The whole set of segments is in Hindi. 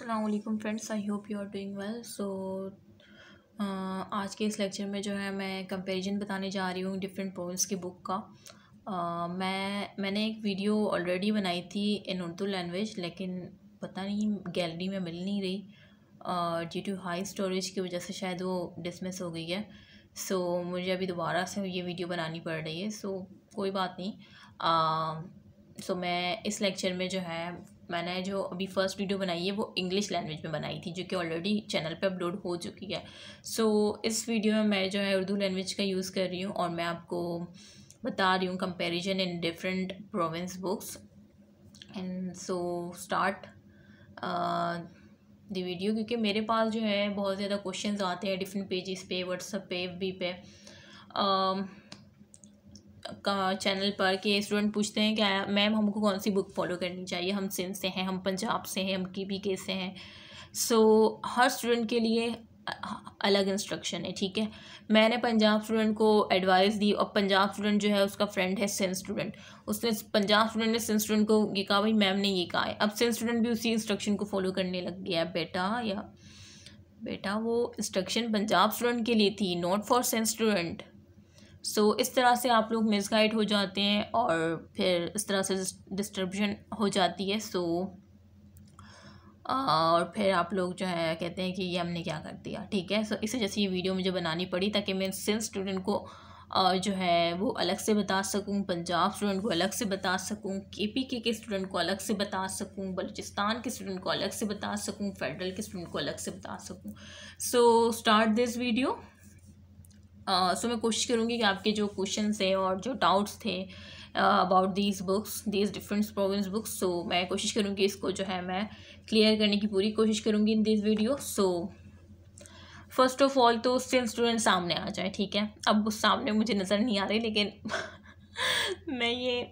अल्लाम friends I hope you are doing well so आज के इस लेक्चर में जो है मैं कंपैरिजन बताने जा रही हूँ डिफरेंट पोइम्स की बुक का uh, मैं मैंने एक वीडियो ऑलरेडी बनाई थी इन उर्दू लैंग्वेज लेकिन पता नहीं गैलरी में मिल नहीं रही ड्यू टू हाई स्टोरेज की वजह से शायद वो डिसमिस हो गई है सो so, मुझे अभी दोबारा से ये वीडियो बनानी पड़ रही है सो so, कोई बात नहीं सो uh, so, मैं इस लेक्चर में जो है मैंने जो अभी फर्स्ट वीडियो बनाई है वो इंग्लिश लैंग्वेज में बनाई थी जो कि ऑलरेडी चैनल पे अपलोड हो चुकी है सो so, इस वीडियो में मैं जो है उर्दू लैंग्वेज का यूज़ कर रही हूँ और मैं आपको बता रही हूँ comparison in different province books and so start the video क्योंकि मेरे पास जो है बहुत ज़्यादा क्वेश्चंस आते हैं डिफरेंट पेजेस पे व्हाट्सअप पे भी पे uh, का चैनल पर कि स्टूडेंट पूछते हैं कि मैम हमको कौन सी बुक फॉलो करनी चाहिए हम सिंध से हैं हम पंजाब से हैं हम के भी से हैं सो so, हर स्टूडेंट के लिए अलग इंस्ट्रक्शन है ठीक है मैंने पंजाब स्टूडेंट को एडवाइस दी और पंजाब स्टूडेंट जो है उसका फ्रेंड है सिंध स्टूडेंट उसने पंजाब स्टूडेंट ने सिंध स्टूडेंट को ये कहा भाई मैम ने ये कहा है अब सिंध स्टूडेंट भी उसी इंस्ट्रक्शन को फॉलो करने लग गया है बेटा या बेटा वो इंस्ट्रक्शन पंजाब स्टूडेंट के लिए थी not for Sindh's student so इस तरह से आप लोग मिसगाइड हो जाते हैं और फिर इस तरह से डिस्टर्बशन हो जाती है सो और फिर आप लोग जो है कहते हैं कि ये हमने क्या कर दिया ठीक है सो इस वजह से ये वीडियो मुझे बनानी पड़ी ताकि मैं सिंस स्टूडेंट को जो है वो अलग से बता सकूं पंजाब स्टूडेंट को अलग से बता सकूं केपीके के स्टूडेंट को अलग से बता सकूं बलूचिस्तान के स्टूडेंट को अलग से बता सकूं फेडरल के स्टूडेंट को अलग से बता सकूं so start this video so so मैं कोशिश करूँगी कि आपके जो क्वेश्चन थे और जो डाउट्स थे about these books these different province books so मैं कोशिश करूँगी इसको जो है मैं क्लियर करने की पूरी कोशिश करूँगी in this video so first of all तो उससे स्टूडेंट सामने आ जाए ठीक है अब उस सामने मुझे नज़र नहीं आ रही लेकिन मैं ये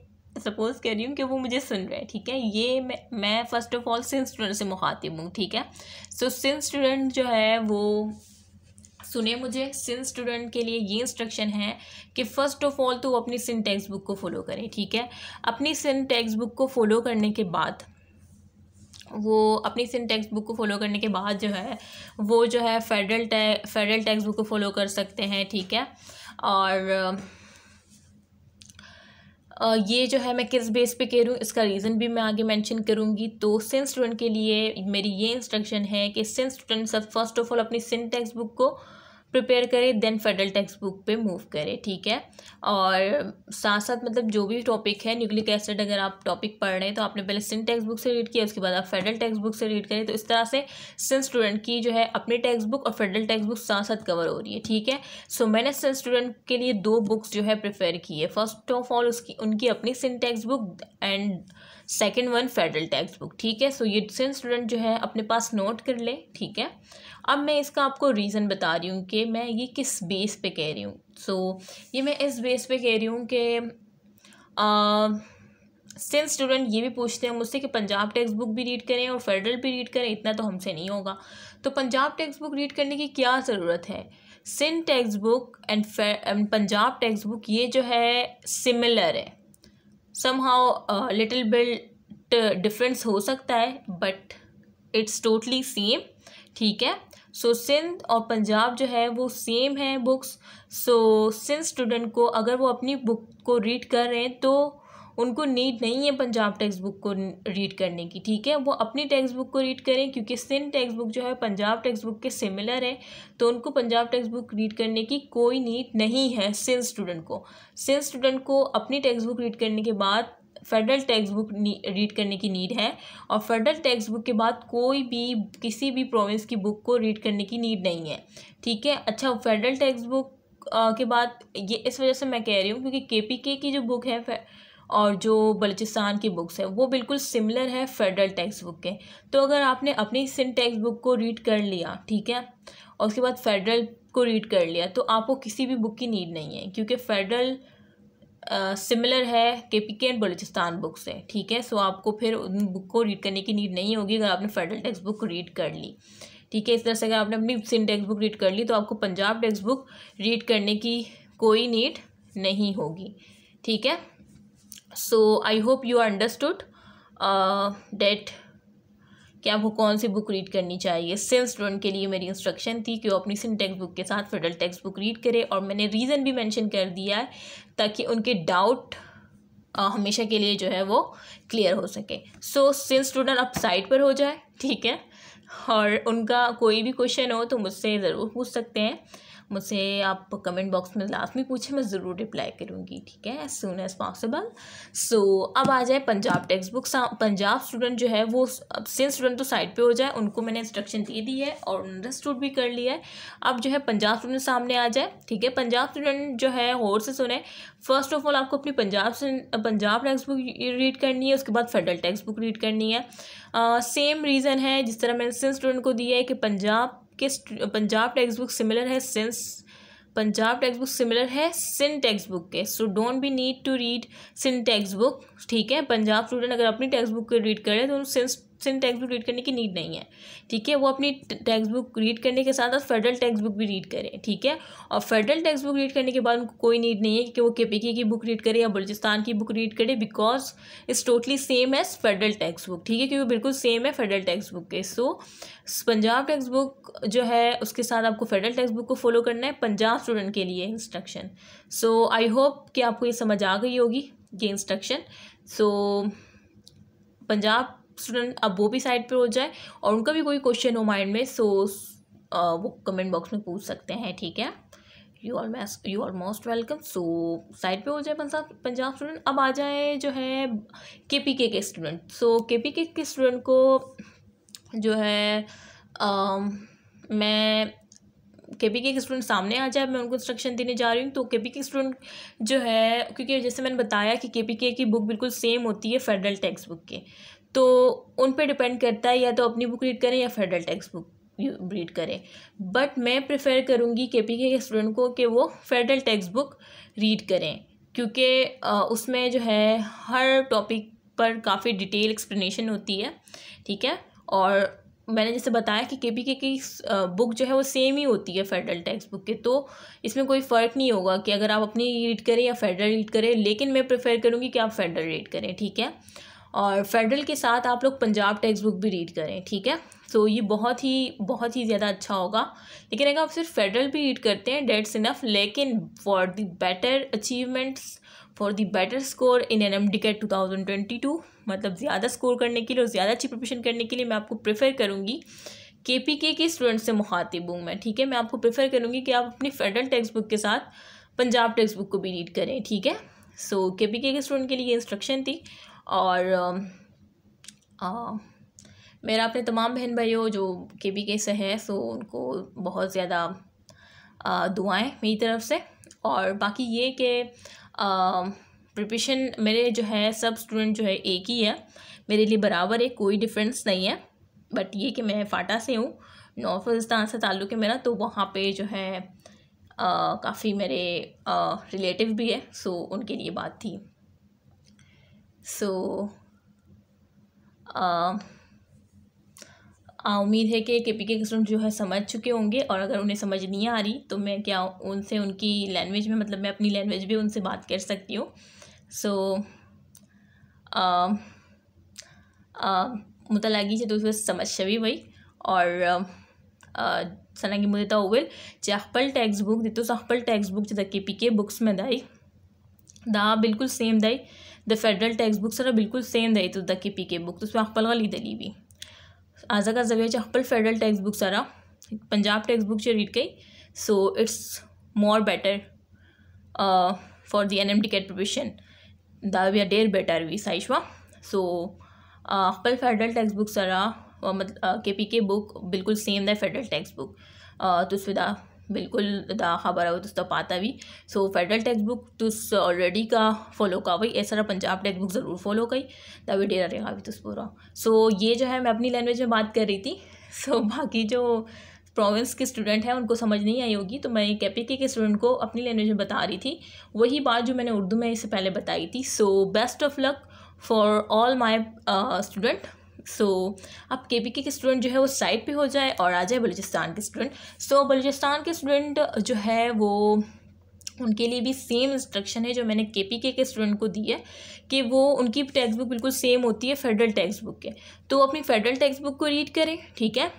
सपोज कर रही हूँ कि वो मुझे सुन रहे हैं ठीक है ये मैं मैं first of all Sindh's student से मुखातिब हूँ ठीक है सो सिंस स्टूडेंट जो है वो सुने मुझे सिंस स्टूडेंट के लिए ये इंस्ट्रक्शन है कि फ़र्स्ट ऑफ ऑल तो वो अपनी सिन टेक्स्ट बुक को फॉलो करें ठीक है अपनी सिन टेक्स्ट बुक को फॉलो करने के बाद वो अपनी सिन टेक्स्ट बुक को फॉलो करने के बाद जो है वो जो है फेडरल टै फेडरल टेक्स्ट बुक को फॉलो कर सकते हैं ठीक है और ये जो है मैं किस बेस पे कह रही हूँ इसका रीज़न भी मैं आगे मेंशन करूँगी तो सिन स्टूडेंट के लिए मेरी ये इंस्ट्रक्शन है कि सिन स्टूडेंट सब फर्स्ट ऑफ ऑल अपनी सिन टेक्स्ट बुक को प्रिपेयर करें देन फेडरल टेक्स्ट बुक पे मूव करें ठीक है और साथ साथ मतलब जो भी टॉपिक है न्यूक्लिक एसिड अगर आप टॉपिक पढ़ रहे हैं तो आपने पहले सिन टेक्स्ट बुक से रीड किया उसके बाद आप फेडरल टेक्स्ट बुक से रीड करें तो इस तरह से सिन स्टूडेंट की जो है अपनी टेक्स्ट बुक और फेडरल टेक्स्ट बुक साथ साथ कवर हो रही है ठीक है सो so, मैंने सिन स्टूडेंट के लिए दो बुक्स जो है प्रिफेयर की है फर्स्ट ऑफ ऑल उसकी उनकी अपनी Sindh textbook and second one federal textbook ठीक है सो so, ये सिंह स्टूडेंट जो है अपने पास नोट कर लें ठीक है अब मैं इसका आपको रीज़न बता रही हूँ कि मैं ये किस बेस पे कह रही हूँ सो so, ये मैं इस बेस पे कह रही हूँ कि स्टिल स्टूडेंट ये भी पूछते हैं मुझसे कि पंजाब टेक्स्ट बुक भी रीड करें और फेडरल भी रीड करें इतना तो हमसे नहीं होगा तो पंजाब टेक्स्ट बुक रीड करने की क्या ज़रूरत है Sindh textbook and Punjab textbook ये जो है सिमिलर है somehow little bit difference हो सकता है बट इट्स टोटली सेम ठीक है सो सिंध और पंजाब जो है वो सेम है बुक्स सो सिंध स्टूडेंट को अगर वो अपनी बुक को रीड कर रहे हैं तो उनको नीड नहीं है पंजाब टेक्स्ट बुक को रीड करने की ठीक है वो अपनी टेक्स्ट बुक को रीड करें क्योंकि सिंध टेक्स्ट बुक जो है पंजाब टेक्स्ट बुक के सिमिलर है तो उनको पंजाब टेक्स्ट बुक रीड करने की कोई नीड नहीं है सिंध स्टूडेंट को सिंध स्टूडेंट को अपनी टेक्स्ट बुक रीड करने के बाद फेडरल टेक्स्ट बुक रीड करने की नीड है और फेडरल टेक्स्ट बुक के बाद कोई भी किसी भी प्रोविंस की बुक को रीड करने की नीड नहीं है ठीक है अच्छा फेडरल टेक्स्ट बुक के बाद ये इस वजह से मैं कह रही हूँ क्योंकि के पी के की जो बुक है और जो बलूचिस्तान की बुक्स है वो बिल्कुल सिमिलर है फेडरल टेक्स्ट बुक के तो अगर आपने अपनी सिंध टेक्स्ट बुक को रीड कर लिया ठीक है और उसके बाद फेडरल को रीड कर लिया तो आपको किसी भी बुक की नीड नहीं है क्योंकि फेडरल सिमिलर है के P K and Balochistan book से ठीक है सो आपको फिर उन बुक को रीड करने की नीड नहीं होगी अगर आपने फेडरल टेक्स्ट बुक रीड कर ली ठीक है इस तरह से अगर आपने अपनी सिंध टेक्स्ट बुक रीड कर ली तो आपको पंजाब टेक्स्ट बुक रीड करने की कोई नीड नहीं होगी ठीक है so I hope you are understood that कि आपको कौन सी बुक रीड करनी चाहिए सिंस स्टूडेंट के लिए मेरी इंस्ट्रक्शन थी कि वो अपनी सिंटेक्स बुक के साथ फेडरल टेक्स्ट बुक रीड करे और मैंने रीज़न भी मेंशन कर दिया है ताकि उनके डाउट हमेशा के लिए जो है वो क्लियर हो सके सो सिंस स्टूडेंट अब साइड पर हो जाए ठीक है और उनका कोई भी क्वेश्चन हो तो मुझसे ज़रूर पूछ सकते हैं मुझसे आप कमेंट बॉक्स में लाजमी पूछें मैं ज़रूर रिप्लाई करूँगी ठीक है as soon as possible so अब आ जाए Punjab textbook Punjab student जो है वो अब सिंस स्टूडेंट तो साइड पर हो जाए उनको मैंने इंस्ट्रक्शन दे दी है और अंडरस्टूड भी कर लिया है अब जो है पंजाब स्टूडेंट सामने आ जाए ठीक है पंजाब स्टूडेंट जो है और से सुने फर्स्ट ऑफ ऑल आपको अपनी पंजाब से पंजाब टेक्स्ट बुक रीड करनी है उसके बाद फेडरल टेक्स्ट बुक रीड करनी है सेम uh, रीज़न है जिस तरह मैंने सिंस स्टूडेंट को दिया है कि पंजाब के पंजाब टेक्स्ट बुक सिमिलर है since Punjab textbook similar है सिन टेक्स्ट बुक के so don't be need to read Sindh textbook ठीक है पंजाब स्टूडेंट अगर अपनी टेक्स्ट बुक को रीड करें तो since Sindh textbook read करने की नीड नहीं है ठीक है वो अपनी टेक्स्ट बुक रीड करने के साथ साथ फेडरल टेक्स्ट बुक भी रीड करें ठीक है और फेडरल टेक्स्ट बुक रीड करने के बाद उनको कोई नीड नहीं है कि वो के की बुक रीड करें या बलूचिस्तान की बुक रीड करें because it's totally same as federal textbook ठीक है क्योंकि बिल्कुल सेम है फेडरल टेक्स्ट बुक के सो पंजाब टेक्स्ट बुक जो है उसके साथ आपको फेडरल टेक्स्ट बुक को फॉलो करना है पंजाब स्टूडेंट के लिए इंस्ट्रक्शन सो आई होप कि आपको ये समझ आ गई होगी ये instruction so so, Punjab student अब वो भी साइड पर हो जाए और उनका भी कोई क्वेश्चन हो माइंड में सो uh, वो कमेंट बॉक्स में पूछ सकते हैं ठीक है यू आर मैस you are most welcome so side पे हो जाए पंजाब पंजाब स्टूडेंट अब आ जाए जो है के पी के के स्टूडेंट सो के पी के के स्टूडेंट को जो है आ, um, मैं के पी के स्टूडेंट सामने आ जाए मैं उनको इंस्ट्रक्शन देने जा रही हूँ तो के पी के स्टूडेंट जो है क्योंकि जैसे मैंने बताया कि के पी के की बुक बिल्कुल सेम होती है फेडरल टेक्स्ट बुक के तो उन पे डिपेंड करता है या तो अपनी बुक रीड करें या फेडरल टेक्स्ट बुक रीड करें बट मैं प्रेफर करूँगी के पी के स्टूडेंट को कि वो फेडरल टेक्स्ट बुक रीड करें क्योंकि उसमें जो है हर टॉपिक पर काफ़ी डिटेल एक्सप्लेनेशन होती है ठीक है और मैंने जैसे बताया कि के पी के की बुक जो है वो सेम ही होती है फेडरल टेक्स्ट बुक के तो इसमें कोई फ़र्क नहीं होगा कि अगर आप अपनी रीड करें या फेडरल रीड करें लेकिन मैं प्रेफर करूँगी कि आप फेडरल रीड करें ठीक है और फेडरल के साथ आप लोग पंजाब टेक्स्ट बुक भी रीड करें ठीक है सो तो so, ये बहुत ही बहुत ही ज़्यादा अच्छा होगा लेकिन अगर आप सिर्फ फेडरल भी रीड करते हैं डेट्स इनफ लेकिन for the better achievements for the better score in N M DCAT two thousand twenty two मतलब ज़्यादा स्कोर करने के लिए और ज़्यादा अच्छी प्रिपरेशन करने के लिए मैं आपको प्रेफर करूँगी के पी के के स्टूडेंट से मुखातिब हूँ मैं ठीक है मैं आपको प्रेफर करूँगी कि आप अपनी फेडरल टेक्स्ट बुक के साथ पंजाब टेक्स्ट बुक को भी रीड करें ठीक है सो के पी के के स्टूडेंट के लिए इंस्ट्रक्शन थी और आ, मेरा अपने तमाम बहन भाइयों जो के बी के से हैं सो उनको बहुत ज़्यादा दुआएं मेरी तरफ से और बाकी ये कि प्रिपरेशन मेरे जो है सब स्टूडेंट जो है एक ही है मेरे लिए बराबर है कोई डिफरेंस नहीं है बट ये कि मैं फाटा से हूँ नौफिस्तान से ताल्लुक़ है मेरा तो वहाँ पे जो है काफ़ी मेरे रिलेटिव भी है सो उनके लिए बात थी सो uh, उम्मीद है कि के पी के स्टूडेंट जो है समझ चुके होंगे और अगर उन्हें समझ नहीं आ रही तो मैं क्या उनसे उनकी लैंग्वेज में मतलब मैं अपनी लैंग्वेज भी उनसे बात कर सकती हूँ सो लगी से दोस्तों समस्या वही और uh, की ಮುದಿತಾ ಹೋವೆಲ್ चाहपल टेक्स्ट बुक ಬುಕ್ ದಿತ್ತು चाहपल टेक्स्ट बुक ಜೊತೆ के पी के बुक्स में दाई दा बिल्कुल सेम दाई तो द फेडरल टेक्स्ट बुक सारा बिल्कुल ಸೇಮ್ पी के बुक तो उसमें ತುಸ್ವಾ ಅಖಪಲ್ दली ದಲಿವಿ ಆಜಾಗ का ಚ ಅಖಪಲ್ फेडरल टेक्स्ट बुक सारा पंजाब टेक्स्ट बुक से रीड कई so it's more better for the N M DCAT preparation दा we are there better we साइशवा सो अकबल फेडरल टेक्स्ट बुक सारा मतलब के पी के तो बुक uh, uh, uh, मतलब, बिल्कुल same the federal textbook तुस्विदा बिल्कुल दा खबर है तुस तो पाता भी सो फेडरल टेक्स्ट बुक तुस ऑलरेडी का फॉलो का वही ऐसा तरह पंजाब टेक्स्ट बुक ज़रूर फॉलो करी तभी डेरा रहेगा भी तुस तो पूरा सो ये जो है मैं अपनी लैंग्वेज में बात कर रही थी सो so, बाकी जो प्रोविंस के स्टूडेंट हैं उनको समझ नहीं आई होगी तो मैं कैपीके के स्टूडेंट को अपनी लैंग्वेज में बता रही थी वही बात जो मैंने उर्दू में इससे पहले बताई थी so best of luck for all my student so so, अब के पी के स्टूडेंट जो है वो साइड पे हो जाए और आ जाए बलूचिस्तान के स्टूडेंट सो so, बलूचिस्तान के स्टूडेंट जो है वो उनके लिए भी सेम इंस्ट्रक्शन है जो मैंने के पी के स्टूडेंट को दी है कि वो उनकी टेक्स्ट बुक बिल्कुल सेम होती है फेडरल टेक्स्ट बुक के तो अपनी फेडरल टेक्स्ट बुक को रीड करें ठीक है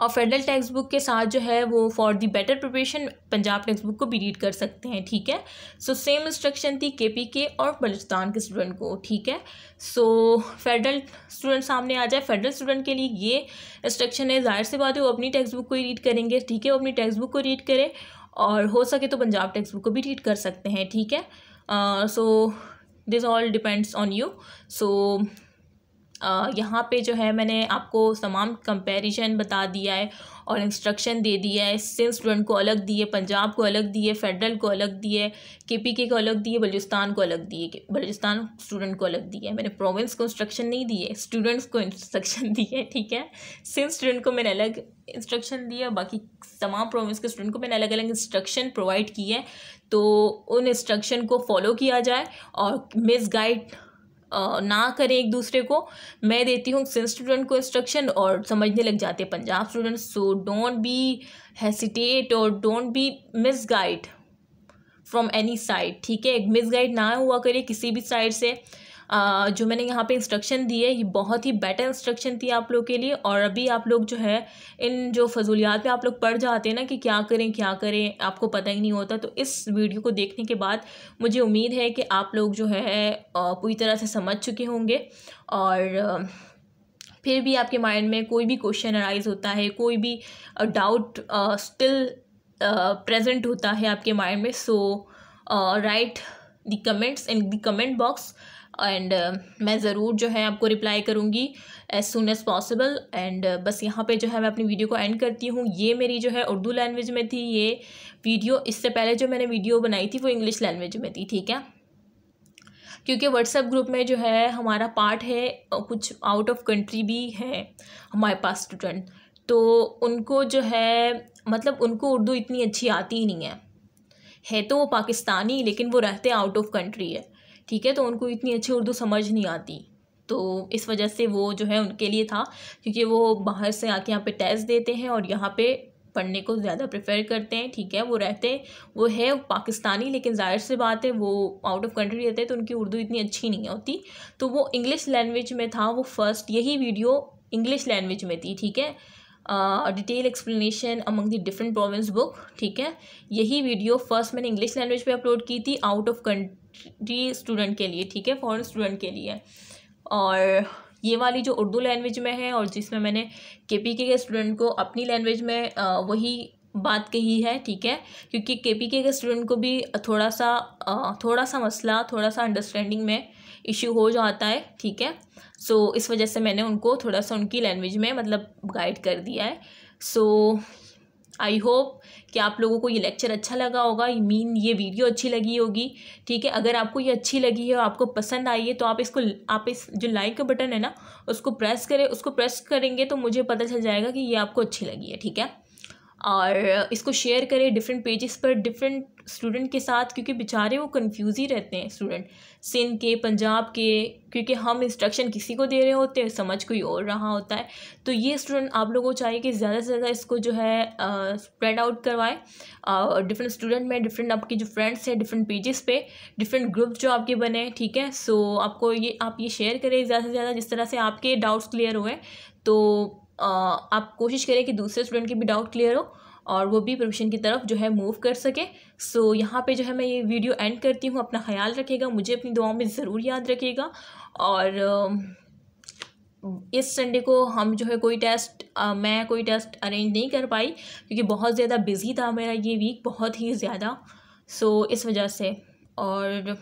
और फेडरल टेक्स्ट बुक के साथ जो है वो for the better preparation Punjab textbook को भी रीड कर सकते हैं ठीक है सो सेम इंस्ट्रक्शन थी के पी के और बलूचिस्तान के स्टूडेंट को ठीक है सो फेडरल स्टूडेंट सामने आ जाए फेडरल स्टूडेंट के लिए ये इंस्ट्रक्शन है जाहिर सी बात है वो अपनी टेक्स्ट बुक को ही रीड करेंगे ठीक है वो अपनी टेक्स्ट बुक को रीड करें और हो सके तो पंजाब टेक्स्ट बुक को भी रीड कर सकते हैं ठीक है so this all depends on you so यहाँ पे जो है मैंने आपको तमाम कंपैरिजन बता दिया है और इंस्ट्रक्शन दे दिया है सिंध स्टूडेंट को अलग दिए पंजाब को अलग दिए फेडरल को अलग दिए के पी के को अलग दिए बलूचिस्तान को अलग दिए बलूचिस्तान स्टूडेंट को अलग दिए मैंने प्रोविंस को इंस्ट्रक्शन नहीं दिए स्टूडेंट्स को इंस्ट्रक्शन दिए ठीक है सिंध स्टूडेंट को मैंने अलग इंस्ट्रक्शन दिया बाकी तमाम प्रोविंस के स्टूडेंट को मैंने अलग अलग इंस्ट्रक्शन प्रोवाइड किए तो उन इंस्ट्रक्शन को फॉलो किया जाए और मिस गाइड ना करें एक दूसरे को मैं देती हूँ सिंह स्टूडेंट को इंस्ट्रक्शन और समझने लग जाते हैं Punjab students so don't be hesitate और don't be misguide from any side ठीक है मिस गाइड ना हुआ करे किसी भी साइड से जो मैंने यहाँ पे इंस्ट्रक्शन दी है ये बहुत ही बेटर इंस्ट्रक्शन थी आप लोग के लिए और अभी आप लोग जो है इन जो फजूलियात में आप लोग पढ़ जाते हैं ना कि क्या करें क्या करें आपको पता ही नहीं होता तो इस वीडियो को देखने के बाद मुझे उम्मीद है कि आप लोग जो है पूरी तरह से समझ चुके होंगे और फिर भी आपके माइंड में कोई भी क्वेश्चन अराइज होता है कोई भी डाउट स्टिल प्रेजेंट होता है आपके माइंड में so write the comments in the comment box and uh, मैं ज़रूर जो है आपको रिप्लाई करूँगी as soon as possible and बस यहाँ पे जो है मैं अपनी वीडियो को एंड करती हूँ ये मेरी जो है उर्दू लैंग्वेज में थी ये वीडियो इससे पहले जो मैंने वीडियो बनाई थी वो इंग्लिश लैंग्वेज में थी ठीक है क्योंकि व्हाट्सएप ग्रुप में जो है हमारा पार्ट है कुछ आउट ऑफ कंट्री भी है हमारे पास स्टूडेंट तो उनको जो है मतलब उनको उर्दू इतनी अच्छी आती ही नहीं है है तो वो पाकिस्तानी लेकिन वो रहते आउट ऑफ कंट्री है ठीक है तो उनको इतनी अच्छी उर्दू समझ नहीं आती तो इस वजह से वो जो है उनके लिए था क्योंकि वो बाहर से आके यहाँ पे टेस्ट देते हैं और यहाँ पे पढ़ने को ज़्यादा प्रेफर करते हैं ठीक है वो रहते वो है पाकिस्तानी लेकिन ज़ाहिर सी बात है वो आउट ऑफ कंट्री रहते हैं तो उनकी उर्दू इतनी अच्छी नहीं होती तो वो इंग्लिश लैंग्वेज में था वो फर्स्ट यही वीडियो इंग्लिश लैंग्वेज में थी ठीक है detail explanation among the different province book ठीक है यही वीडियो फर्स्ट मैंने इंग्लिश लैंग्वेज पे अपलोड की थी आउट ऑफ कंट्री स्टूडेंट के लिए ठीक है फॉरेन स्टूडेंट के लिए और ये वाली जो उर्दू लैंग्वेज में है और जिसमें मैंने के पी के स्टूडेंट को अपनी लैंग्वेज में uh, वही बात कही है ठीक है क्योंकि के पी के स्टूडेंट को भी थोड़ा सा uh, थोड़ा सा मसला थोड़ा सा अंडरस्टैंडिंग में इश्यू हो जाता है ठीक है सो so, इस वजह से मैंने उनको थोड़ा सा उनकी लैंग्वेज में मतलब गाइड कर दिया है सो आई होप कि आप लोगों को ये लेक्चर अच्छा लगा होगा आई मीन ये वीडियो अच्छी लगी होगी ठीक है अगर आपको ये अच्छी लगी है और आपको पसंद आई है तो आप इसको आप इस जो लाइक का बटन है ना उसको प्रेस करें उसको प्रेस करेंगे तो मुझे पता चल जाएगा कि ये आपको अच्छी लगी है ठीक है और इसको शेयर करें डिफरेंट पेजेस पर डिफरेंट स्टूडेंट के साथ क्योंकि बेचारे वो कन्फ्यूज़ ही रहते हैं स्टूडेंट सिंध के पंजाब के क्योंकि हम इंस्ट्रक्शन किसी को दे रहे होते हैं समझ कोई और रहा होता है तो ये स्टूडेंट आप लोगों को चाहिए कि ज़्यादा से ज़्यादा इसको जो है स्प्रेड आउट करवाएं और डिफरेंट स्टूडेंट में डिफरेंट आपके जो फ्रेंड्स हैं डिफरेंट पेजेस पे डिफरेंट ग्रुप जो आपके बने ठीक है सो आपको ये आप ये शेयर करें ज़्यादा से ज़्यादा जिस तरह से आपके डाउट्स क्लियर हुए तो आप कोशिश करें कि दूसरे स्टूडेंट के भी डाउट क्लियर हो और वो भी प्रोफेशन की तरफ जो है मूव कर सके सो so, यहाँ पे जो है मैं ये वीडियो एंड करती हूँ अपना ख्याल रखेगा मुझे अपनी दुआओं में ज़रूर याद रखेगा और इस संडे को हम जो है कोई टेस्ट आ, मैं कोई टेस्ट अरेंज नहीं कर पाई क्योंकि बहुत ज़्यादा बिज़ी था मेरा ये वीक बहुत ही ज़्यादा सो so, इस वजह से और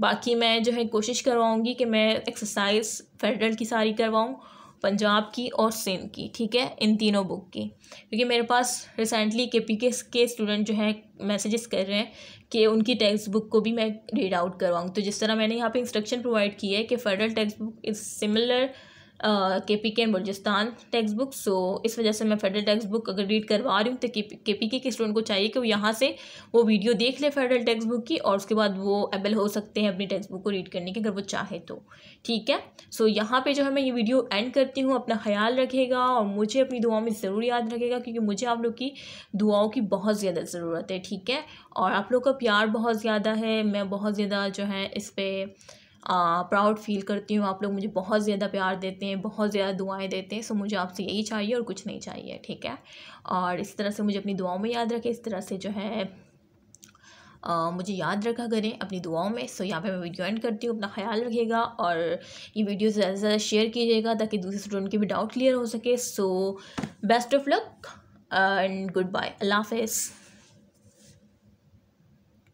बाकी मैं जो है कोशिश करवाऊँगी कि मैं एक्सरसाइज फेडरल की सारी करवाऊँ पंजाब की और सिंध की ठीक है इन तीनों बुक की क्योंकि मेरे पास रिसेंटली के पी के के स्टूडेंट जो हैं मैसेजेस कर रहे हैं कि उनकी टेक्स्ट बुक को भी मैं रीड आउट करवाऊँ तो जिस तरह मैंने यहाँ पे इंस्ट्रक्शन प्रोवाइड की है कि federal textbook is similar K P K and Balochistan textbook so इस वजह से मैं फेडरल टेक्स्ट बुक अगर रीड करवा रही हूँ तो के पी के के स्टूडेंट को चाहिए कि वो यहाँ से वो वीडियो देख ले फेडरल टेक्स्ट बुक की और उसके बाद वो एबल हो सकते हैं अपनी टेक्स्ट बुक को रीड करने के अगर वो चाहे तो ठीक है सो यहाँ पर जो है मैं ये वीडियो एंड करती हूँ अपना ख्याल रखेगा और मुझे अपनी दुआओं में ज़रूर याद रखेगा क्योंकि मुझे आप लोग की दुआओं की बहुत ज़्यादा ज़रूरत है ठीक है और आप लोग का प्यार बहुत ज़्यादा है मैं बहुत ज़्यादा जो है इस पर प्राउड फील करती हूँ आप लोग मुझे बहुत ज़्यादा प्यार देते हैं बहुत ज़्यादा दुआएं देते हैं सो मुझे आपसे यही चाहिए और कुछ नहीं चाहिए ठीक है और इस तरह से मुझे अपनी दुआओं में याद रखें इस तरह से जो है आ, मुझे याद रखा करें अपनी दुआओं में सो यहाँ पे मैं वीडियो एंड करती हूँ अपना ख्याल रखिएगा और ये वीडियो ज़्यादा से ज़्यादा शेयर कीजिएगा ताकि दूसरे स्टूडेंट के भी डाउट क्लियर हो सके so best of luck and goodbye अल्लाह हाफिज़